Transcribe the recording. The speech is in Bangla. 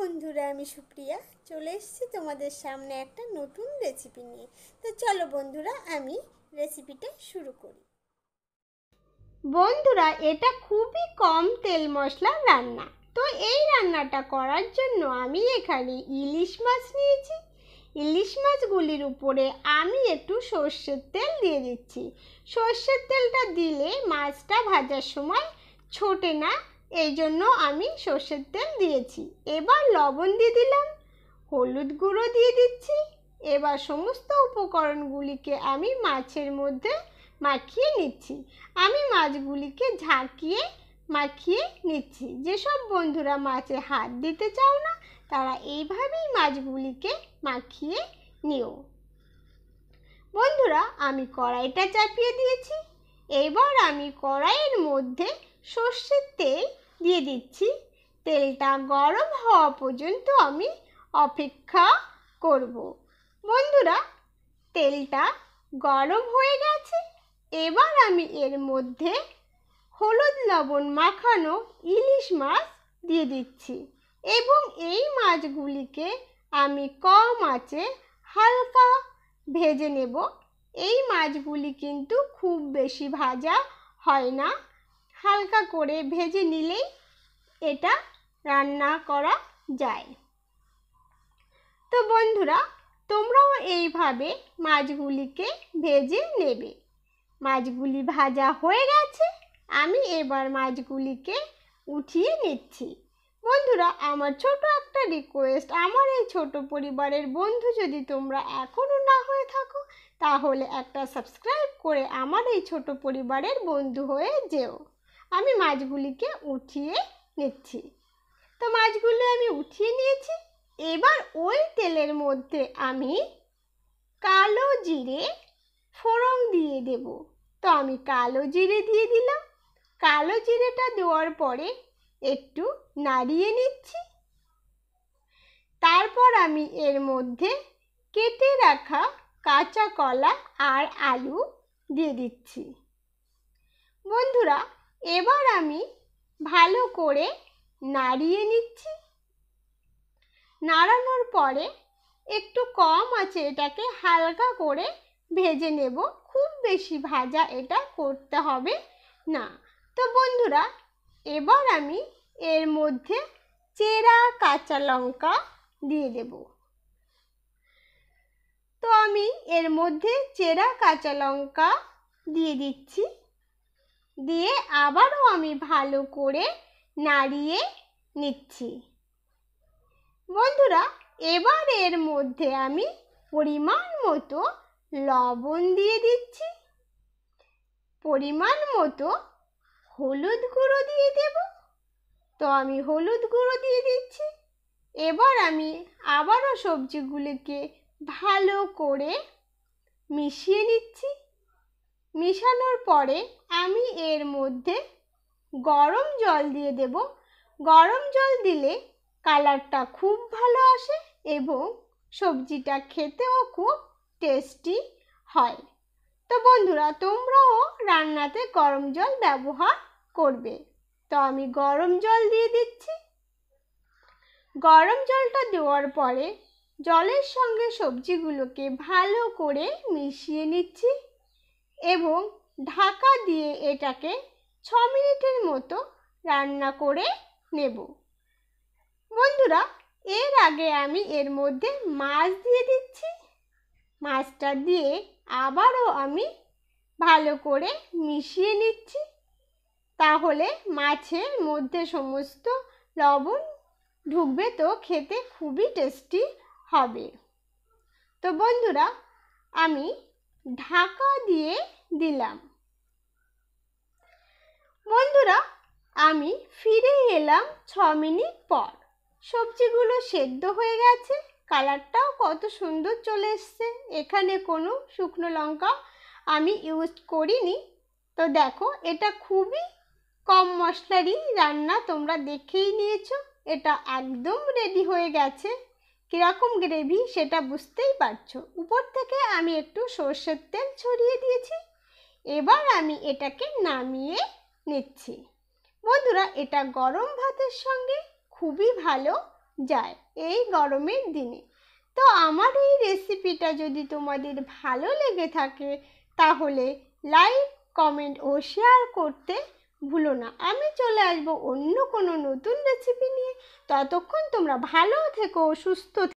বন্ধুরা আমি সুপ্রিয়া চলে এসেছি তোমাদের সামনে একটা নতুন রেসিপি নিয়ে তো চলো বন্ধুরা আমি রেসিপিটা শুরু করি বন্ধুরা এটা খুবই কম তেল মশলার রান্না তো এই রান্নাটা করার জন্য আমি এখানে ইলিশ মাছ নিয়েছি ইলিশ মাছগুলির উপরে আমি একটু সর্ষের তেল দিয়ে দিচ্ছি সর্ষের তেলটা দিলে মাছটা ভাজার সময় ছোটে না এই জন্য আমি সর্ষের তেল দিয়েছি এবার লবণ দিয়ে দিলাম হলুদ গুঁড়ো দিয়ে দিচ্ছি এবার সমস্ত উপকরণগুলিকে আমি মাছের মধ্যে মাখিয়ে নিচ্ছি আমি মাছগুলিকে ঝাঁকিয়ে মাখিয়ে নিচ্ছি যেসব বন্ধুরা মাছে হাত দিতে চাও না তারা এইভাবেই মাছগুলিকে মাখিয়ে নিও বন্ধুরা আমি কড়াইটা চাপিয়ে দিয়েছি এবার আমি কড়াইয়ের মধ্যে সর্ষের তেল দিয়ে দিচ্ছি তেলটা গরম হওয়া পর্যন্ত আমি অপেক্ষা করব বন্ধুরা তেলটা গরম হয়ে গেছে এবার আমি এর মধ্যে হলুদ লবণ মাখানো ইলিশ মাছ দিয়ে দিচ্ছি এবং এই মাছগুলিকে আমি কম আঁচে হালকা ভেজে নেব এই মাছগুলি কিন্তু খুব বেশি ভাজা হয় না হালকা করে ভেজে নিলেই এটা রান্না করা যায় তো বন্ধুরা তোমরাও এইভাবে মাছগুলিকে ভেজে নেবে মাছগুলি ভাজা হয়ে গেছে আমি এবার মাছগুলিকে উঠিয়ে নিচ্ছি বন্ধুরা আমার ছোট একটা রিকোয়েস্ট আমার এই ছোট পরিবারের বন্ধু যদি তোমরা এখনও না হয়ে থাকো তাহলে একটা সাবস্ক্রাইব করে আমার এই ছোট পরিবারের বন্ধু হয়ে যেও আমি মাছগুলিকে উঠিয়ে নিচ্ছি তো মাছগুলো আমি উঠিয়ে নিয়েছি এবার ওই তেলের মধ্যে আমি কালো জিরে ফোড়ন দিয়ে দেব তো আমি কালো জিরে দিয়ে দিলাম কালো জিরেটা দেওয়ার পরে একটু নাড়িয়ে নিচ্ছি তারপর আমি এর মধ্যে কেটে রাখা কাঁচা কলা আর আলু দিয়ে দিচ্ছি বন্ধুরা এবার আমি ভালো করে নাড়িয়ে নিচ্ছি নাড়ানোর পরে একটু কম আছে এটাকে হালকা করে ভেজে নেব খুব বেশি ভাজা এটা করতে হবে না তো বন্ধুরা এবার আমি এর মধ্যে চেরা কাঁচা লঙ্কা দিয়ে দেব তো আমি এর মধ্যে চেরা কাঁচা লঙ্কা দিয়ে দিচ্ছি দিয়ে আবারও আমি ভালো করে নাড়িয়ে নিচ্ছি বন্ধুরা এবার এর মধ্যে আমি পরিমাণ মতো লবণ দিয়ে দিচ্ছি পরিমাণ মতো হলুদ গুঁড়ো দিয়ে দেব তো আমি হলুদ গুঁড়ো দিয়ে দিচ্ছি এবার আমি আবারও সবজিগুলিকে ভালো করে মিশিয়ে নিচ্ছি মেশানোর পরে আমি এর মধ্যে গরম জল দিয়ে দেব গরম জল দিলে কালারটা খুব ভালো আসে এবং সবজিটা খেতেও খুব টেস্টি হয় তো বন্ধুরা তোমরাও রান্নাতে গরম জল ব্যবহার করবে তো আমি গরম জল দিয়ে দিচ্ছি গরম জলটা দেওয়ার পরে জলের সঙ্গে সবজিগুলোকে ভালো করে মিশিয়ে নিচ্ছি এবং ঢাকা দিয়ে এটাকে ছ মিনিটের মতো রান্না করে নেব বন্ধুরা এর আগে আমি এর মধ্যে মাছ দিয়ে দিচ্ছি মাছটা দিয়ে আবারও আমি ভালো করে মিশিয়ে নিচ্ছি তাহলে মাছের মধ্যে সমস্ত লবণ ঢুকবে তো খেতে খুবই টেস্টি হবে তো বন্ধুরা আমি ঢাকা দিয়ে দিলাম বন্ধুরা আমি ফিরে এলাম ছ মিনিট পর সবজিগুলো সেদ্ধ হয়ে গেছে কালারটাও কত সুন্দর চলে এসছে এখানে কোনো শুকনো লঙ্কা আমি ইউজ করিনি তো দেখো এটা খুবই কম মশলারই রান্না তোমরা দেখেই নিয়েছো এটা একদম রেডি হয়ে গেছে কীরকম গ্রেভি সেটা বুঝতেই পারছো উপর থেকে আমি একটু সর্ষের তেল ছড়িয়ে দিয়েছি এবার আমি এটাকে নামিয়ে নিচ্ছি বন্ধুরা এটা গরম ভাতের সঙ্গে খুবই ভালো যায় এই গরমের দিনে তো আমার এই রেসিপিটা যদি তোমাদের ভালো লেগে থাকে তাহলে লাইক কমেন্ট ও শেয়ার করতে ভুলো না আমি চলে আসব অন্য কোনো নতুন রেসিপি নিয়ে ততক্ষণ তোমরা ভালো থেকো সুস্থ